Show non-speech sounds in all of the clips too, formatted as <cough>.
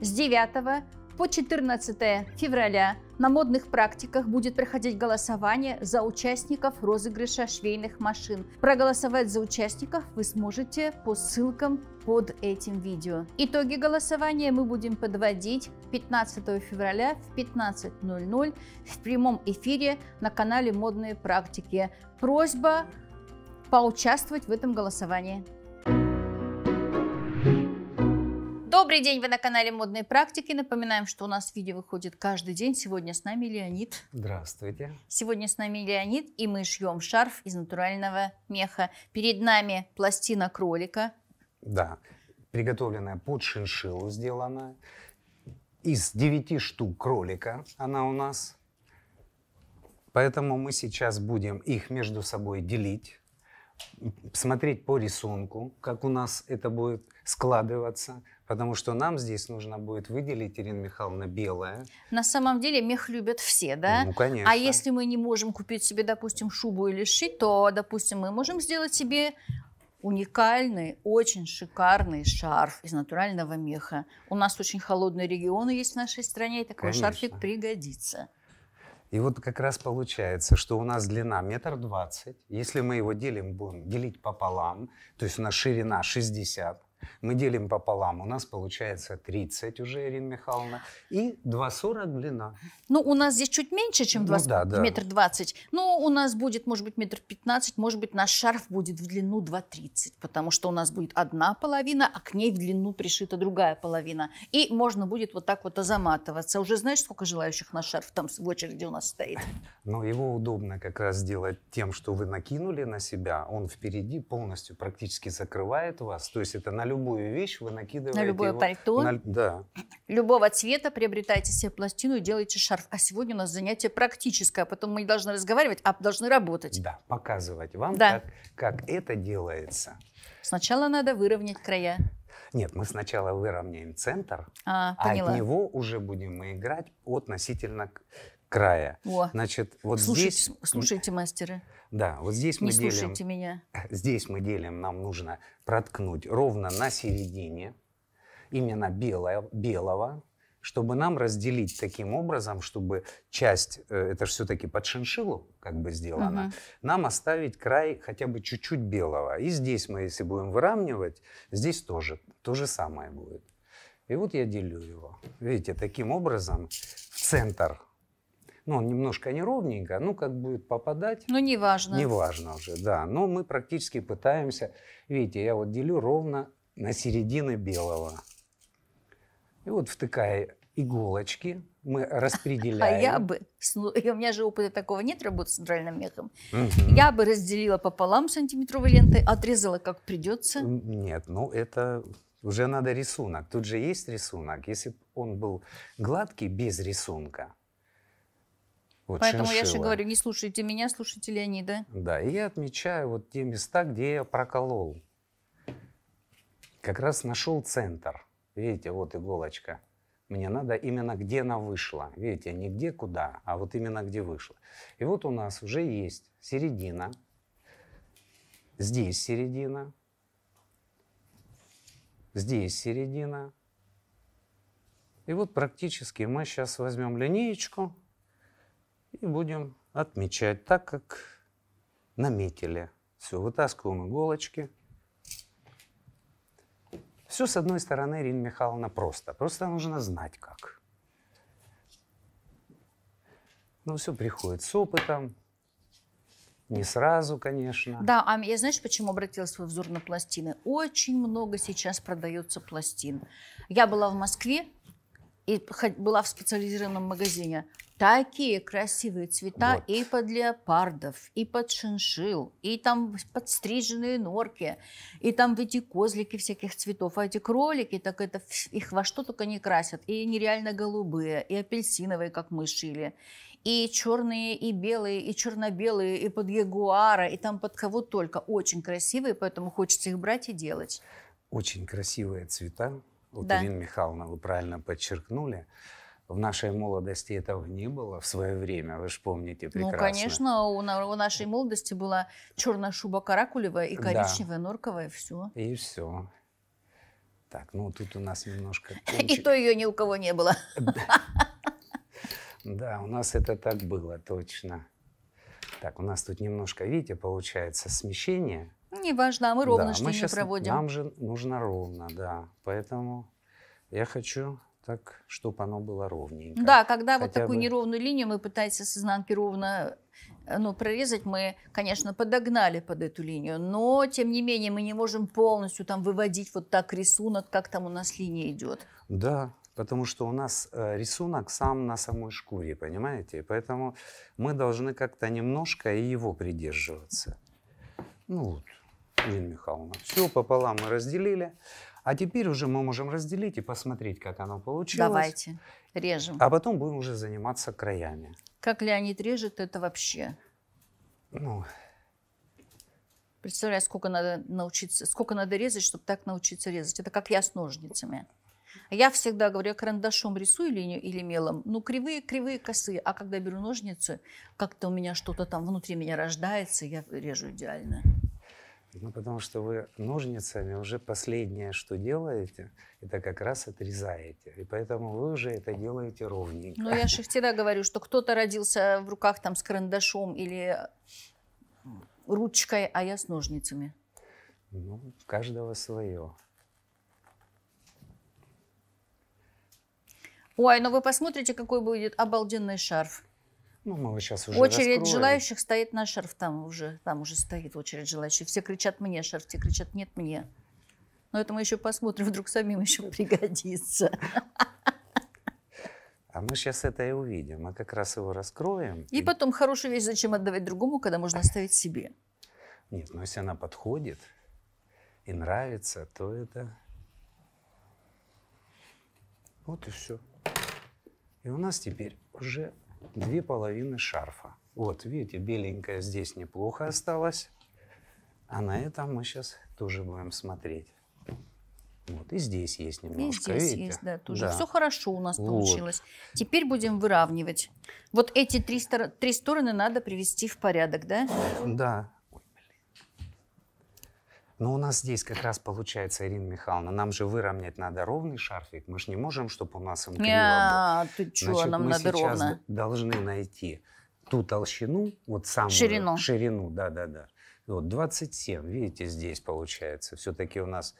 С 9 по 14 февраля на модных практиках будет проходить голосование за участников розыгрыша швейных машин. Проголосовать за участников вы сможете по ссылкам под этим видео. Итоги голосования мы будем подводить 15 февраля в 15.00 в прямом эфире на канале «Модные практики». Просьба поучаствовать в этом голосовании. Добрый день, вы на канале Модные практики. Напоминаем, что у нас видео выходит каждый день. Сегодня с нами Леонид. Здравствуйте. Сегодня с нами Леонид, и мы шьем шарф из натурального меха. Перед нами пластина кролика. Да, приготовленная под шиншиллу сделана. Из 9 штук кролика она у нас. Поэтому мы сейчас будем их между собой делить, смотреть по рисунку, как у нас это будет складываться, Потому что нам здесь нужно будет выделить, Ирина Михайловна, белое. На самом деле мех любят все, да? Ну, конечно. А если мы не можем купить себе, допустим, шубу или шить, то, допустим, мы можем сделать себе уникальный, очень шикарный шарф из натурального меха. У нас очень холодные регионы есть в нашей стране, и такой Конечно. шарфик пригодится. И вот как раз получается, что у нас длина метр двадцать. Если мы его делим, будем делить пополам, то есть у нас ширина 60, мы делим пополам. У нас получается 30 уже, Ирина Михайловна. И 2,40 длина. Ну, у нас здесь чуть меньше, чем 2, ну, да, да. метр 20. Ну у нас будет, может быть, метр пятнадцать, Может быть, наш шарф будет в длину 2,30. Потому что у нас будет одна половина, а к ней в длину пришита другая половина. И можно будет вот так вот озаматываться. Уже знаешь, сколько желающих на шарф там в очереди у нас стоит? Но его удобно как раз сделать тем, что вы накинули на себя. Он впереди полностью практически закрывает вас. То есть это на любую вещь вы накидываете. На любой пальто. На, да. Любого цвета приобретаете себе пластину и делаете шарф. А сегодня у нас занятие практическое, а поэтому мы не должны разговаривать, а должны работать. Да, показывать вам, да. Как, как это делается. Сначала надо выровнять края. Нет, мы сначала выровняем центр, а, а от него уже будем мы играть относительно края. О. Значит, вот слушайте, здесь... Слушайте, мастера. Да, вот здесь Не мы делим... Не слушайте меня. <laughs> Здесь мы делим, нам нужно проткнуть ровно на середине именно белое, белого, чтобы нам разделить таким образом, чтобы часть, э, это же все-таки под шиншиллу, как бы сделано, угу. нам оставить край хотя бы чуть-чуть белого. И здесь мы, если будем выравнивать, здесь тоже то же самое будет. И вот я делю его. Видите, таким образом в центр ну, он немножко неровненько, ну, как будет попадать. Ну, неважно. Неважно уже, да. Но мы практически пытаемся, видите, я вот делю ровно на середину белого. И вот втыкая иголочки, мы <laughs> а распределяем. А я бы, <laughs> у меня же опыта такого нет, работы с центральным мехом. Угу. Я бы разделила пополам сантиметровой лентой, отрезала как придется. Нет, ну это уже надо рисунок. Тут же есть рисунок. Если бы он был гладкий, без рисунка, вот, Поэтому шиншилла. я же говорю, не слушайте меня, слушайте Леонида. Да, и я отмечаю вот те места, где я проколол. Как раз нашел центр. Видите, вот иголочка. Мне надо именно где она вышла. Видите, не где куда, а вот именно где вышла. И вот у нас уже есть середина. Здесь середина. Здесь середина. И вот практически мы сейчас возьмем линеечку и будем отмечать так, как наметили. Все, вытаскиваем иголочки. Все, с одной стороны, Ирина Михайловна просто. Просто нужно знать как. Ну все приходит с опытом. Не сразу, конечно. Да, а я знаешь, почему обратила свой взор на пластины? Очень много сейчас продается пластин. Я была в Москве, и была в специализированном магазине. Такие красивые цвета вот. и под леопардов, и под шиншил, и там подстриженные норки, и там эти козлики всяких цветов, а эти кролики, так это их во что только не красят. И нереально голубые, и апельсиновые, как мы шили, и черные, и белые, и черно-белые, и под ягуара, и там под кого только. Очень красивые, поэтому хочется их брать и делать. Очень красивые цвета, вот, да. Ирина Михайловна, вы правильно подчеркнули. В нашей молодости этого не было в свое время, вы же помните ну, прекрасно. Ну, конечно, у, у нашей молодости была черная шуба Каракулева и коричневая да. Норкова, и все. И все. Так, ну тут у нас немножко... <laughs> И то ее ни у кого не было. <laughs> Да, у нас это так было, точно. Так, у нас тут немножко, видите, получается смещение. Не важно, а мы ровно да, что мы не проводим. Нам же нужно ровно, да. Поэтому я хочу так, чтобы оно было ровненько. Да, когда Хотя вот такую бы... неровную линию мы пытаемся с изнанки ровно э, ну, прорезать, мы, конечно, подогнали под эту линию, но, тем не менее, мы не можем полностью там выводить вот так рисунок, как там у нас линия идет. Да, потому что у нас э, рисунок сам на самой шкуре, понимаете? Поэтому мы должны как-то немножко и его придерживаться. Ну, вот, Ирина Михайловна. Все пополам мы разделили. А теперь уже мы можем разделить и посмотреть, как оно получилось. Давайте, режем. А потом будем уже заниматься краями. Как Леонид режет, это вообще... Ну... Представляю, сколько надо научиться, сколько надо резать, чтобы так научиться резать. Это как я с ножницами. Я всегда говорю, я карандашом рисую линию или мелом, ну, кривые, кривые, косы, А когда беру ножницы, как-то у меня что-то там внутри меня рождается, я режу идеально. Ну, потому что вы ножницами уже последнее, что делаете, это как раз отрезаете. И поэтому вы уже это делаете ровненько. Ну, я же всегда говорю, что кто-то родился в руках там с карандашом или ручкой, а я с ножницами. Ну, каждого свое. Ой, ну вы посмотрите, какой будет обалденный шарф. Ну, мы сейчас уже Очередь раскроем. желающих стоит на шарф, там уже, там уже стоит очередь желающих. Все кричат мне шарф, все кричат нет мне. Но это мы еще посмотрим, <laughs> вдруг самим еще пригодится. А мы сейчас это и увидим. Мы как раз его раскроем. И, и... потом хорошую вещь зачем отдавать другому, когда можно оставить себе. Нет, но ну, если она подходит и нравится, то это... Вот и все. И у нас теперь уже две половины шарфа. Вот, видите, беленькая здесь неплохо осталась. А на этом мы сейчас тоже будем смотреть. Вот, и здесь есть немножко. И здесь видите? есть, да, тоже. Да. Все хорошо у нас вот. получилось. Теперь будем выравнивать. Вот эти три, три стороны надо привести в порядок, да? Да, но у нас здесь как раз получается, Ирина Михайловна, нам же выровнять надо ровный шарфик. Мы же не можем, чтобы у нас он криво а, был. ты чё, Значит, нам мы надо сейчас ровно. должны найти ту толщину, вот самую ширину, ширину да, да, да. Вот 27, видите, здесь получается. Все-таки у нас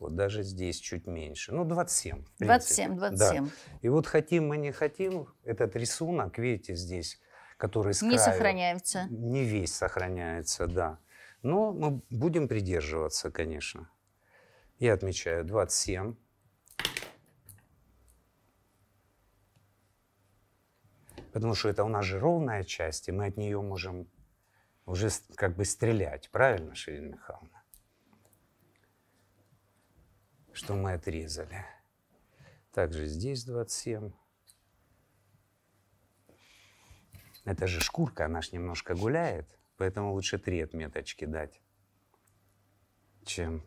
вот даже здесь чуть меньше. Ну, 27. 27, 27. Да. И вот хотим мы не хотим, этот рисунок, видите, здесь, который с Не краю, сохраняется. Не весь сохраняется, да. Но мы будем придерживаться, конечно. Я отмечаю 27. Потому что это у нас же ровная часть, и мы от нее можем уже как бы стрелять. Правильно, Ширина Михайловна? Что мы отрезали. Также здесь 27. Это же шкурка, она ж немножко гуляет. Поэтому лучше три отметочки дать, чем...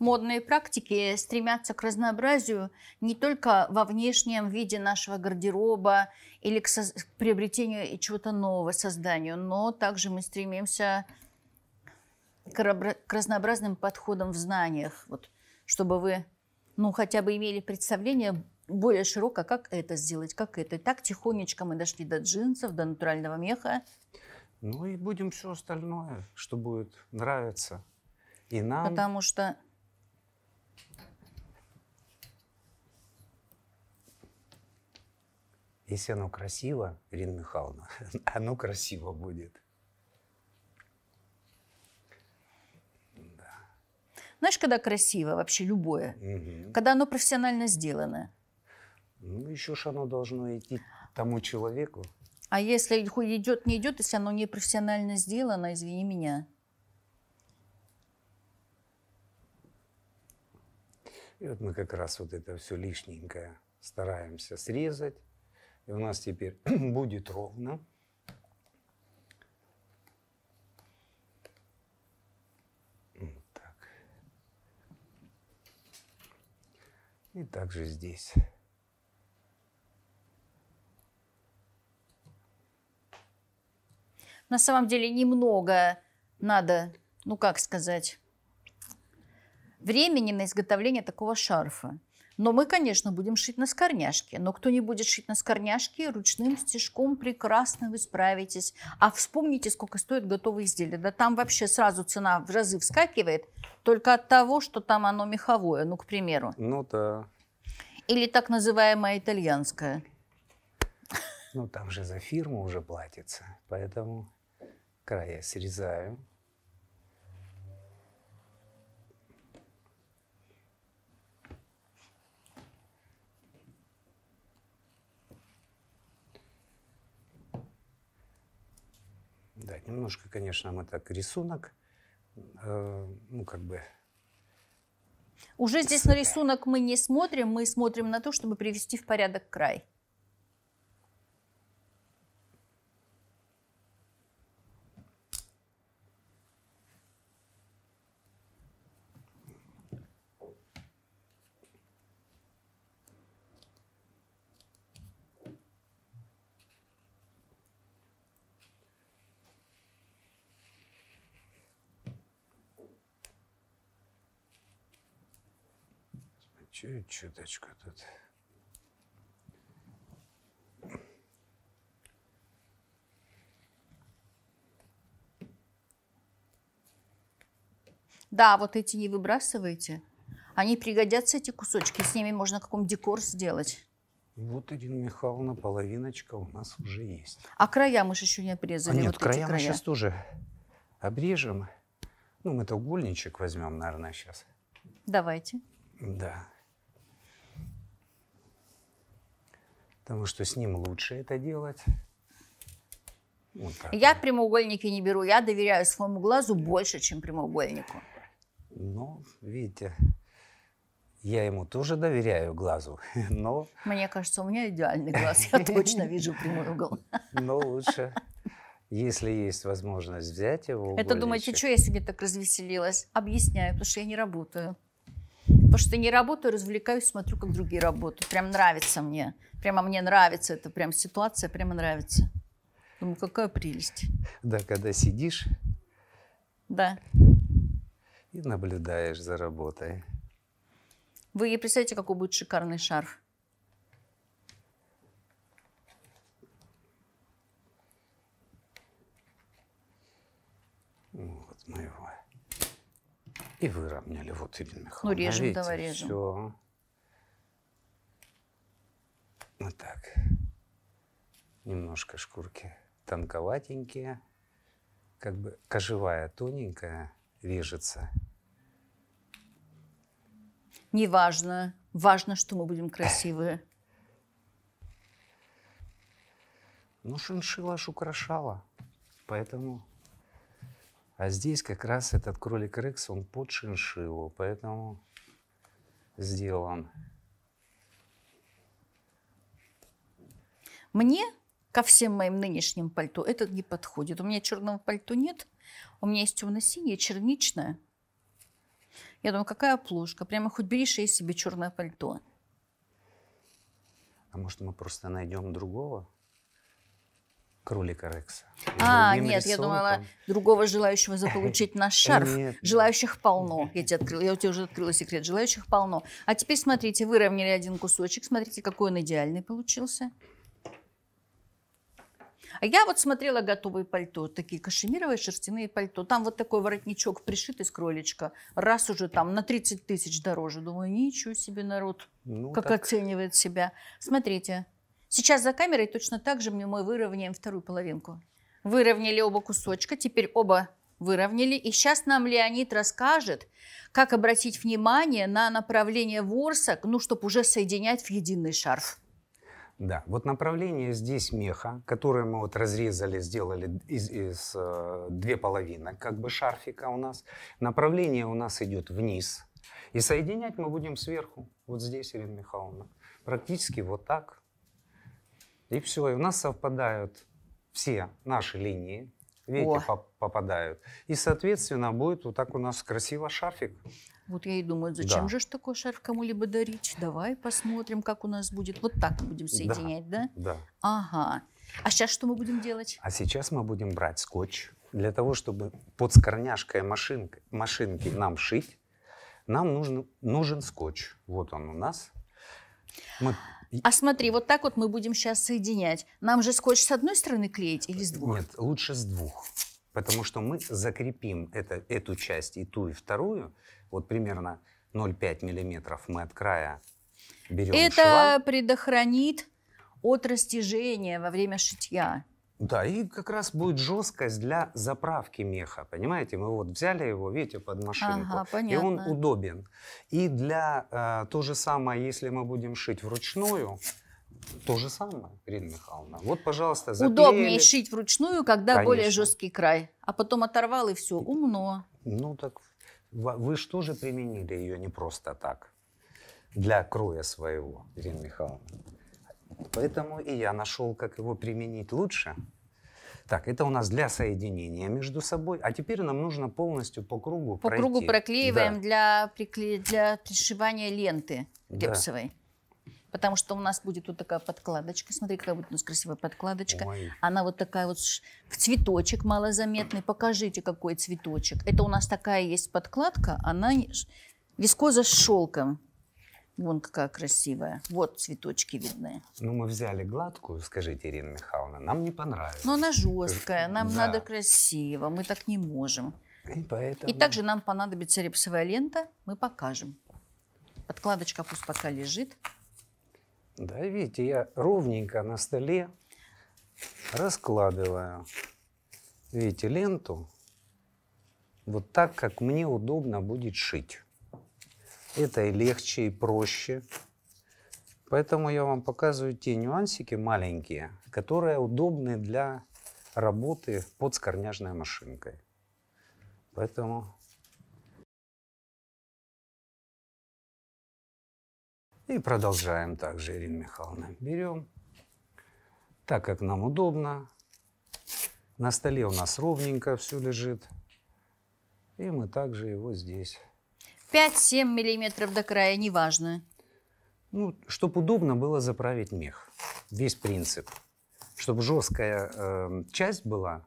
Модные практики стремятся к разнообразию не только во внешнем виде нашего гардероба или к, со- к приобретению чего-то нового, созданию, но также мы стремимся к, ра- к разнообразным подходам в знаниях, вот, чтобы вы ну, хотя бы имели представление более широко, как это сделать, как это. И так тихонечко мы дошли до джинсов, до натурального меха. Ну и будем все остальное, что будет нравиться. И нам... Потому что... Если оно красиво, Ирина Михайловна, <laughs> оно красиво будет. Знаешь, когда красиво вообще любое, угу. когда оно профессионально сделано, ну, еще ж оно должно идти тому человеку. А если идет, не идет, если оно не профессионально сделано, извини меня. И вот мы как раз вот это все лишненькое стараемся срезать. И у нас теперь <clears throat> будет ровно. Вот так. И также здесь. на самом деле немного надо, ну как сказать, времени на изготовление такого шарфа. Но мы, конечно, будем шить на скорняшке. Но кто не будет шить на скорняшке, ручным стежком прекрасно вы справитесь. А вспомните, сколько стоит готовые изделия? Да там вообще сразу цена в разы вскакивает только от того, что там оно меховое, ну, к примеру. Ну да. Или так называемое итальянское. Ну, там же за фирму уже платится, поэтому края срезаю. Да, немножко, конечно, мы так рисунок, э, ну, как бы... Уже здесь на рисунок мы не смотрим, мы смотрим на то, чтобы привести в порядок край. Чуть чуточку тут. Да, вот эти не выбрасывайте. Они пригодятся, эти кусочки. С ними можно каком нибудь декор сделать. Вот, Ирина Михайловна, половиночка у нас уже есть. А края мы же еще не обрезали. А нет, вот края, края мы сейчас тоже обрежем. Ну, мы то угольничек возьмем, наверное, сейчас. Давайте. Да. потому что с ним лучше это делать. Вот я прямоугольники не беру, я доверяю своему глазу больше, чем прямоугольнику. Ну, видите, я ему тоже доверяю глазу, <laughs> но... Мне кажется, у меня идеальный глаз, я <laughs> точно вижу прямой угол. Но лучше, если есть возможность взять его... Это думаете, что я сегодня так развеселилась? Объясняю, потому что я не работаю потому что не работаю, развлекаюсь, смотрю, как другие работают. Прям нравится мне. Прямо мне нравится эта прям ситуация, прямо нравится. Думаю, какая прелесть. Да, когда сидишь. Да. И наблюдаешь за работой. Вы представляете, какой будет шикарный шарф? Вот моего. И выровняли. Вот, Ирина ну, Михайловна. Ну, режем, видите, давай режем. Все. Вот так. Немножко шкурки тонковатенькие, Как бы кожевая тоненькая режется. Неважно. Важно, что мы будем красивые. Ну, шиншилла ж украшала. Поэтому а здесь как раз этот кролик Рекс, он под шиншиллу, поэтому сделан. Мне ко всем моим нынешним пальто этот не подходит. У меня черного пальто нет, у меня есть темно-синее, черничное. Я думаю, какая плошка, прямо хоть бери шеи себе черное пальто. А может, мы просто найдем другого? кролика Рекса. А, нет, рисунком. я думала, другого желающего заполучить наш <laughs> шарф. желающих полно. Я тебе открыла, я тебе уже открыла секрет. Желающих полно. А теперь смотрите, выровняли один кусочек. Смотрите, какой он идеальный получился. А я вот смотрела готовые пальто, такие кашемировые шерстяные пальто. Там вот такой воротничок пришит из кролечка. Раз уже там на 30 тысяч дороже. Думаю, ничего себе народ, ну, как так... оценивает себя. Смотрите, Сейчас за камерой точно так же мы выровняем вторую половинку. Выровняли оба кусочка, теперь оба выровняли. И сейчас нам Леонид расскажет, как обратить внимание на направление ворсок, ну, чтобы уже соединять в единый шарф. Да, вот направление здесь меха, которое мы вот разрезали, сделали из, из э, две половины, как бы шарфика у нас. Направление у нас идет вниз. И соединять мы будем сверху, вот здесь, Ирина Михайловна. Практически вот так и все, и у нас совпадают все наши линии, веки по попадают. И, соответственно, будет вот так у нас красиво шарфик. Вот я и думаю, зачем да. же ж такой шарф кому-либо дарить? Давай посмотрим, как у нас будет. Вот так мы будем соединять, да? Да. да. Ага. А сейчас что мы будем делать? А сейчас мы будем брать скотч. Для того, чтобы под скорняшкой машинки, машинки нам шить, нам нужен, нужен скотч. Вот он у нас. Мы а смотри, вот так вот мы будем сейчас соединять. Нам же скотч с одной стороны клеить или с двух? Нет, лучше с двух. Потому что мы закрепим это, эту часть и ту, и вторую. Вот примерно 0,5 миллиметров мы от края берем Это шва. предохранит от растяжения во время шитья. Да, и как раз будет жесткость для заправки меха, понимаете? Мы вот взяли его, видите, под машинку, ага, понятно. и он удобен. И для э, то же самое, если мы будем шить вручную, то же самое, Ирина Михайловна. Вот, пожалуйста, заклеили. Удобнее шить вручную, когда Конечно. более жесткий край, а потом оторвал и все, умно. Ну так, вы что же применили ее не просто так для кроя своего, Ирина Михайловна? Поэтому и я нашел, как его применить лучше. Так, это у нас для соединения между собой. А теперь нам нужно полностью по кругу По пройти. кругу проклеиваем да. для, прикле... для пришивания ленты гипсовой. Да. Потому что у нас будет вот такая подкладочка. Смотри, какая будет у нас красивая подкладочка. Ой. Она вот такая вот в цветочек малозаметный. Покажите, какой цветочек. Это у нас такая есть подкладка. Она вискоза с шелком. Вон какая красивая. Вот цветочки видны. Ну, мы взяли гладкую, скажите, Ирина Михайловна, нам не понравилось. Но она жесткая, нам да. надо красиво, мы так не можем. И, поэтому... И также нам понадобится репсовая лента, мы покажем. Подкладочка пусть пока лежит. Да, видите, я ровненько на столе раскладываю, видите, ленту вот так, как мне удобно будет шить. Это и легче, и проще. Поэтому я вам показываю те нюансики маленькие, которые удобны для работы под скорняжной машинкой. Поэтому И продолжаем также, Ирина Михайловна. Берем, так как нам удобно. На столе у нас ровненько все лежит. И мы также его здесь 5-7 миллиметров до края, неважно. Ну, чтобы удобно было заправить мех. Весь принцип. Чтобы жесткая э, часть была.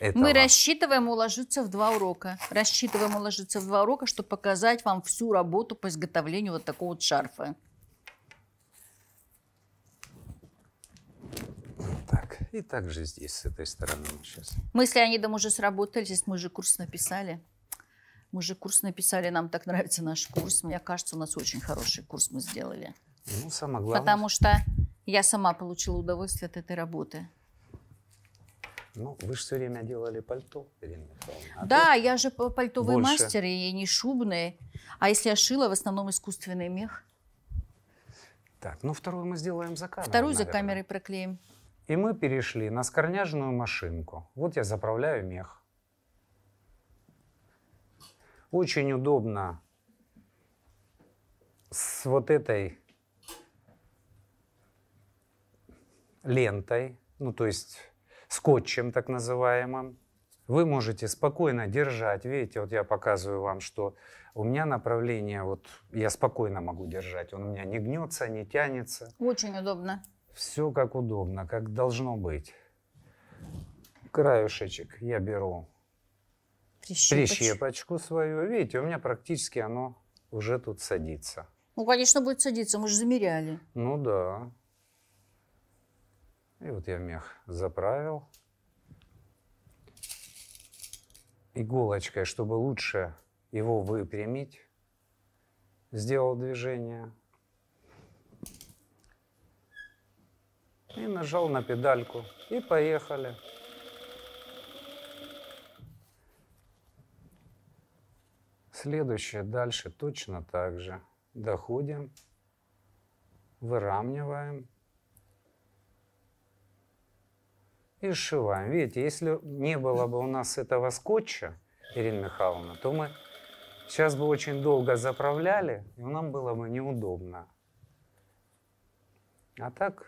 Этого. Мы рассчитываем уложиться в два урока. Рассчитываем уложиться в два урока, чтобы показать вам всю работу по изготовлению вот такого вот шарфа. Так, и также здесь, с этой стороны сейчас. Мы с Леонидом уже сработали, здесь мы же курс написали. Мы же курс написали, нам так нравится наш курс. Мне кажется, у нас очень хороший курс мы сделали. Ну, самое главное. Потому что я сама получила удовольствие от этой работы. Ну, вы же все время делали пальто, Ирина Михайловна. А да, я же пальтовый больше. мастер, и не шубный. А если я шила, в основном искусственный мех. Так, ну вторую мы сделаем за камерой. Вторую наверное. за камерой проклеим. И мы перешли на скорняжную машинку. Вот я заправляю мех. Очень удобно с вот этой лентой, ну то есть скотчем так называемым, вы можете спокойно держать. Видите, вот я показываю вам, что у меня направление, вот я спокойно могу держать. Он у меня не гнется, не тянется. Очень удобно. Все как удобно, как должно быть. Краюшечек я беру прищепочку. прищепочку свою. Видите, у меня практически оно уже тут садится. Ну, конечно, будет садиться, мы же замеряли. Ну да. И вот я мех заправил иголочкой, чтобы лучше его выпрямить, сделал движение и нажал на педальку и поехали. Следующее дальше точно так же. Доходим, выравниваем и сшиваем. Видите, если не было бы у нас этого скотча, Ирина Михайловна, то мы сейчас бы очень долго заправляли, и нам было бы неудобно. А так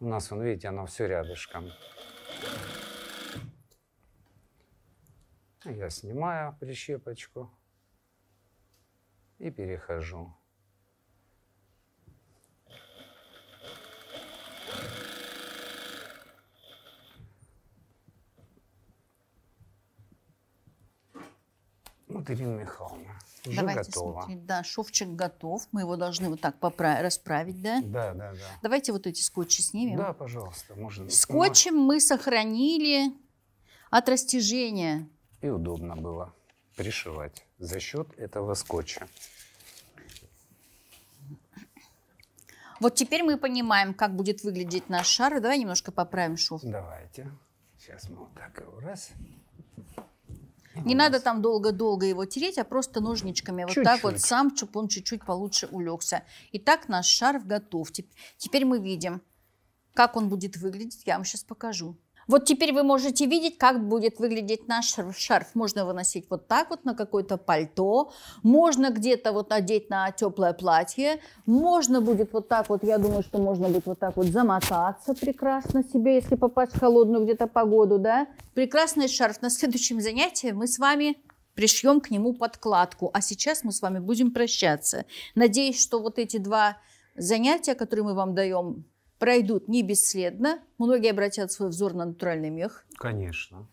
у нас, он, видите, оно все рядышком. А я снимаю прищепочку и перехожу. Вот, Ирина Михайловна, уже Давайте готово. Смотреть. Да, шовчик готов. Мы его должны вот так поправ... расправить, да? Да, да, да. Давайте вот эти скотчи снимем. Да, пожалуйста, можно. Скотчем мы сохранили от растяжения и удобно было пришивать за счет этого скотча. Вот теперь мы понимаем, как будет выглядеть наш шар. Давай немножко поправим шов. Давайте. Сейчас мы вот так его раз. Не надо там долго-долго его тереть, а просто ножничками чуть -чуть. вот так вот сам, чтобы он чуть-чуть получше улегся. Итак, наш шарф готов. Теперь мы видим, как он будет выглядеть. Я вам сейчас покажу. Вот теперь вы можете видеть, как будет выглядеть наш шарф. Можно выносить вот так вот на какое-то пальто, можно где-то вот надеть на теплое платье, можно будет вот так вот, я думаю, что можно будет вот так вот замотаться прекрасно себе, если попасть в холодную где-то погоду, да. Прекрасный шарф. На следующем занятии мы с вами пришьем к нему подкладку. А сейчас мы с вами будем прощаться. Надеюсь, что вот эти два занятия, которые мы вам даем пройдут не бесследно. Многие обратят свой взор на натуральный мех. Конечно.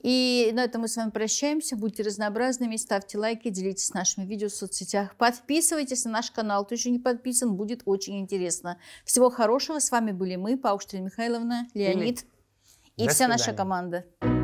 И на этом мы с вами прощаемся. Будьте разнообразными, ставьте лайки, делитесь нашими видео в соцсетях. Подписывайтесь на наш канал, кто еще не подписан, будет очень интересно. Всего хорошего. С вами были мы, Пауштель Михайловна, Леонид и, и вся свидания. наша команда.